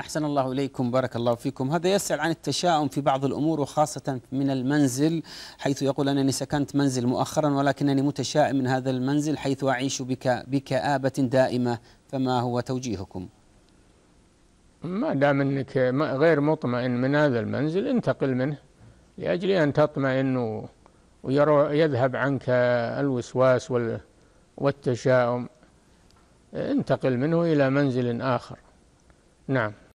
أحسن الله إليكم بارك الله فيكم هذا يسأل عن التشاؤم في بعض الأمور وخاصة من المنزل حيث يقول أنني سكنت منزل مؤخرا ولكنني متشائم من هذا المنزل حيث أعيش بك بكآبة دائمة فما هو توجيهكم ما دام أنك غير مطمئن من هذا المنزل انتقل منه لأجل أن تطمئن ويذهب عنك الوسواس والتشاؤم انتقل منه إلى منزل آخر نعم